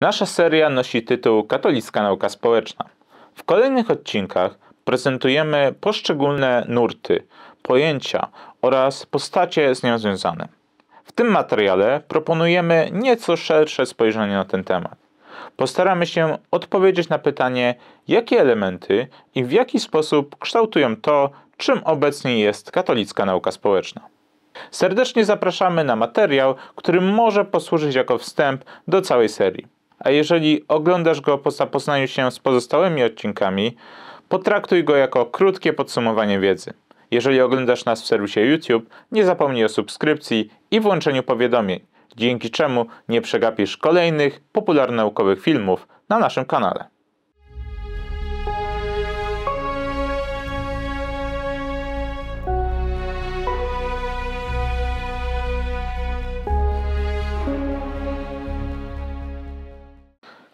Nasza seria nosi tytuł Katolicka Nauka Społeczna. W kolejnych odcinkach prezentujemy poszczególne nurty, pojęcia oraz postacie z nią związane. W tym materiale proponujemy nieco szersze spojrzenie na ten temat. Postaramy się odpowiedzieć na pytanie, jakie elementy i w jaki sposób kształtują to, czym obecnie jest katolicka nauka społeczna. Serdecznie zapraszamy na materiał, który może posłużyć jako wstęp do całej serii a jeżeli oglądasz go po zapoznaniu się z pozostałymi odcinkami, potraktuj go jako krótkie podsumowanie wiedzy. Jeżeli oglądasz nas w serwisie YouTube, nie zapomnij o subskrypcji i włączeniu powiadomień, dzięki czemu nie przegapisz kolejnych popularnaukowych filmów na naszym kanale.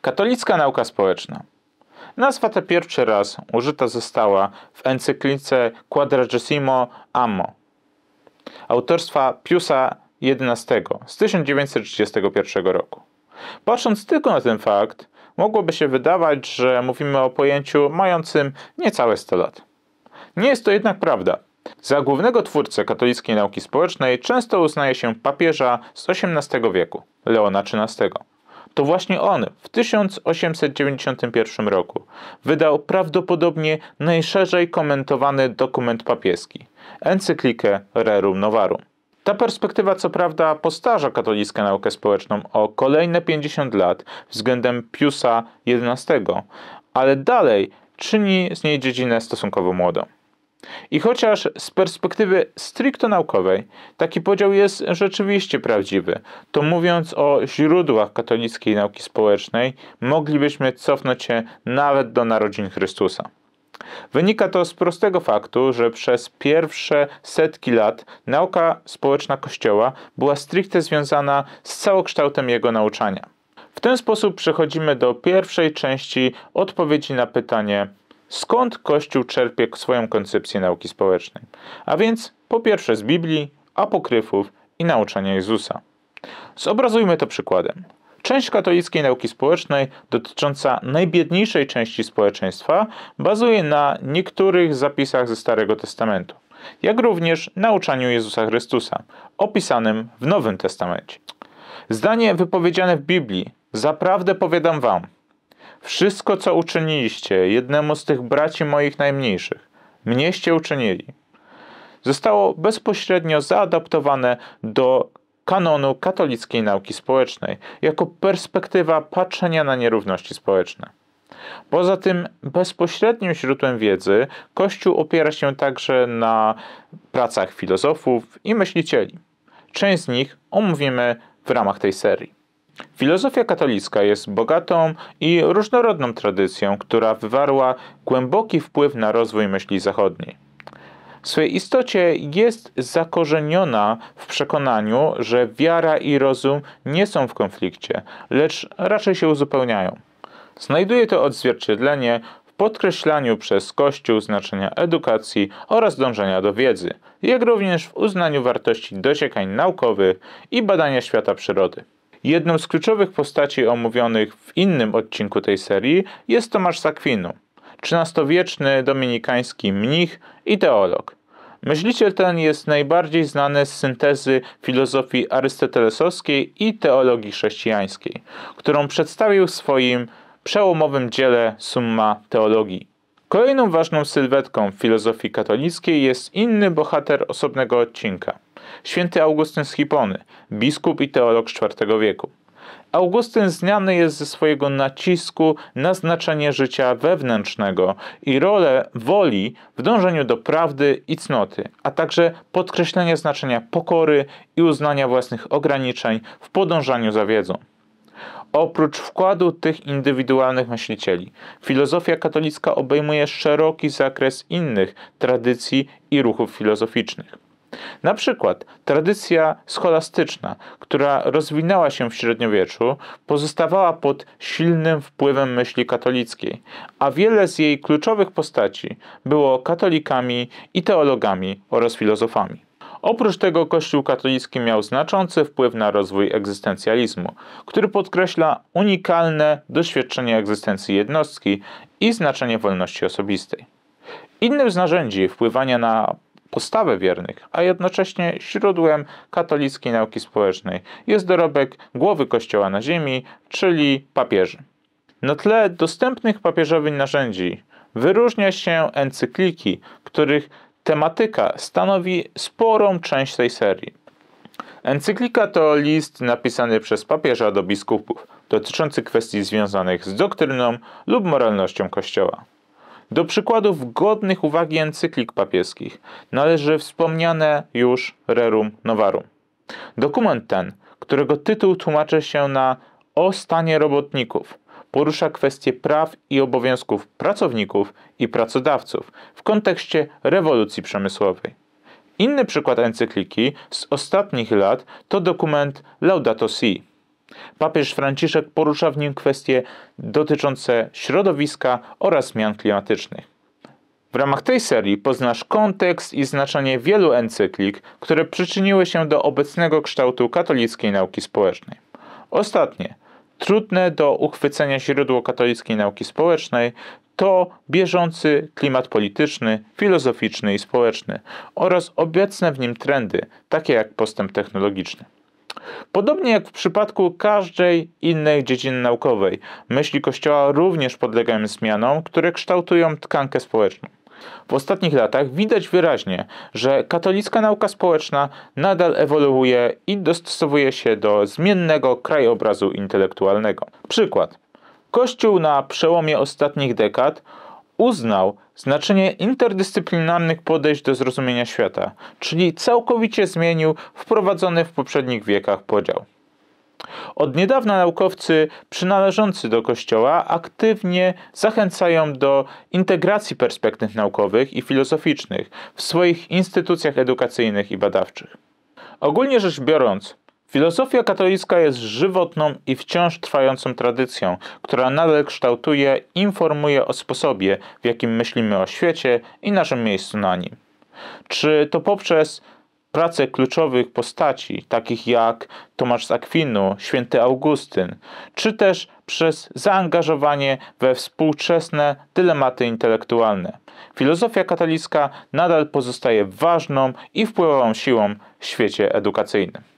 Katolicka nauka społeczna. Nazwa ta pierwszy raz użyta została w encyklice Quadragesimo Amo autorstwa Piusa XI z 1931 roku. Patrząc tylko na ten fakt, mogłoby się wydawać, że mówimy o pojęciu mającym niecałe 100 lat. Nie jest to jednak prawda. Za głównego twórcę katolickiej nauki społecznej często uznaje się papieża z XVIII wieku, Leona XIII. To właśnie on w 1891 roku wydał prawdopodobnie najszerzej komentowany dokument papieski encyklikę Rerum Novarum. Ta perspektywa co prawda postarza katolicką naukę społeczną o kolejne 50 lat względem Piusa XI, ale dalej czyni z niej dziedzinę stosunkowo młodą. I chociaż z perspektywy stricto naukowej taki podział jest rzeczywiście prawdziwy, to mówiąc o źródłach katolickiej nauki społecznej, moglibyśmy cofnąć się nawet do narodzin Chrystusa. Wynika to z prostego faktu, że przez pierwsze setki lat nauka społeczna Kościoła była stricte związana z całokształtem jego nauczania. W ten sposób przechodzimy do pierwszej części odpowiedzi na pytanie, skąd Kościół czerpie swoją koncepcję nauki społecznej. A więc po pierwsze z Biblii, apokryfów i nauczania Jezusa. Zobrazujmy to przykładem. Część katolickiej nauki społecznej dotycząca najbiedniejszej części społeczeństwa bazuje na niektórych zapisach ze Starego Testamentu, jak również nauczaniu Jezusa Chrystusa, opisanym w Nowym Testamencie. Zdanie wypowiedziane w Biblii, zaprawdę powiadam wam, wszystko, co uczyniliście jednemu z tych braci moich najmniejszych, mnieście uczynili. Zostało bezpośrednio zaadaptowane do kanonu katolickiej nauki społecznej, jako perspektywa patrzenia na nierówności społeczne. Poza tym bezpośrednim źródłem wiedzy Kościół opiera się także na pracach filozofów i myślicieli. Część z nich omówimy w ramach tej serii. Filozofia katolicka jest bogatą i różnorodną tradycją, która wywarła głęboki wpływ na rozwój myśli zachodniej. W swej istocie jest zakorzeniona w przekonaniu, że wiara i rozum nie są w konflikcie, lecz raczej się uzupełniają. Znajduje to odzwierciedlenie w podkreślaniu przez Kościół znaczenia edukacji oraz dążenia do wiedzy, jak również w uznaniu wartości dociekań naukowych i badania świata przyrody. Jedną z kluczowych postaci omówionych w innym odcinku tej serii jest Tomasz Sakwinu, XIII-wieczny dominikański mnich i teolog. Myśliciel ten jest najbardziej znany z syntezy filozofii arystotelesowskiej i teologii chrześcijańskiej, którą przedstawił w swoim przełomowym dziele Summa Teologii. Kolejną ważną sylwetką w filozofii katolickiej jest inny bohater osobnego odcinka – Święty Augustyn z Hipony, biskup i teolog IV wieku. Augustyn znany jest ze swojego nacisku na znaczenie życia wewnętrznego i rolę woli w dążeniu do prawdy i cnoty, a także podkreślenie znaczenia pokory i uznania własnych ograniczeń w podążaniu za wiedzą. Oprócz wkładu tych indywidualnych myślicieli, filozofia katolicka obejmuje szeroki zakres innych tradycji i ruchów filozoficznych. Na przykład tradycja scholastyczna, która rozwinęła się w średniowieczu, pozostawała pod silnym wpływem myśli katolickiej, a wiele z jej kluczowych postaci było katolikami i teologami oraz filozofami. Oprócz tego Kościół katolicki miał znaczący wpływ na rozwój egzystencjalizmu, który podkreśla unikalne doświadczenie egzystencji jednostki i znaczenie wolności osobistej. Innym z narzędzi wpływania na postawę wiernych, a jednocześnie źródłem katolickiej nauki społecznej. Jest dorobek głowy Kościoła na ziemi, czyli papieży. Na tle dostępnych papieżowych narzędzi wyróżnia się encykliki, których tematyka stanowi sporą część tej serii. Encyklika to list napisany przez papieża do biskupów dotyczący kwestii związanych z doktryną lub moralnością Kościoła. Do przykładów godnych uwagi encyklik papieskich należy wspomniane już Rerum Novarum. Dokument ten, którego tytuł tłumaczy się na O stanie robotników, porusza kwestie praw i obowiązków pracowników i pracodawców w kontekście rewolucji przemysłowej. Inny przykład encykliki z ostatnich lat to dokument Laudato Si'. Papież Franciszek porusza w nim kwestie dotyczące środowiska oraz zmian klimatycznych. W ramach tej serii poznasz kontekst i znaczenie wielu encyklik, które przyczyniły się do obecnego kształtu katolickiej nauki społecznej. Ostatnie, trudne do uchwycenia źródło katolickiej nauki społecznej to bieżący klimat polityczny, filozoficzny i społeczny oraz obecne w nim trendy, takie jak postęp technologiczny. Podobnie jak w przypadku każdej innej dziedziny naukowej, myśli Kościoła również podlegają zmianom, które kształtują tkankę społeczną. W ostatnich latach widać wyraźnie, że katolicka nauka społeczna nadal ewoluuje i dostosowuje się do zmiennego krajobrazu intelektualnego. Przykład. Kościół na przełomie ostatnich dekad uznał znaczenie interdyscyplinarnych podejść do zrozumienia świata, czyli całkowicie zmienił wprowadzony w poprzednich wiekach podział. Od niedawna naukowcy przynależący do Kościoła aktywnie zachęcają do integracji perspektyw naukowych i filozoficznych w swoich instytucjach edukacyjnych i badawczych. Ogólnie rzecz biorąc, Filozofia katolicka jest żywotną i wciąż trwającą tradycją, która nadal kształtuje, informuje o sposobie, w jakim myślimy o świecie i naszym miejscu na nim. Czy to poprzez pracę kluczowych postaci, takich jak Tomasz z Akwinu, święty Augustyn, czy też przez zaangażowanie we współczesne dylematy intelektualne. Filozofia katolicka nadal pozostaje ważną i wpływową siłą w świecie edukacyjnym.